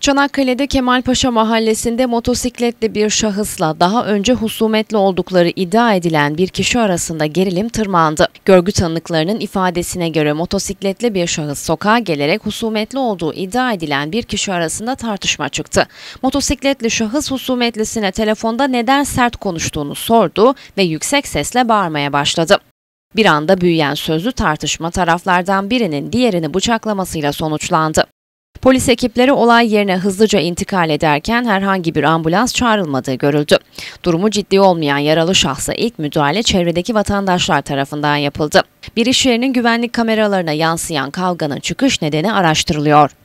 Çanakkale'de Kemalpaşa mahallesinde motosikletli bir şahısla daha önce husumetli oldukları iddia edilen bir kişi arasında gerilim tırmandı. Görgü tanıklarının ifadesine göre motosikletli bir şahıs sokağa gelerek husumetli olduğu iddia edilen bir kişi arasında tartışma çıktı. Motosikletli şahıs husumetlisine telefonda neden sert konuştuğunu sordu ve yüksek sesle bağırmaya başladı. Bir anda büyüyen sözlü tartışma taraflardan birinin diğerini bıçaklamasıyla sonuçlandı. Polis ekipleri olay yerine hızlıca intikal ederken herhangi bir ambulans çağrılmadığı görüldü. Durumu ciddi olmayan yaralı şahsa ilk müdahale çevredeki vatandaşlar tarafından yapıldı. Bir iş yerinin güvenlik kameralarına yansıyan kavganın çıkış nedeni araştırılıyor.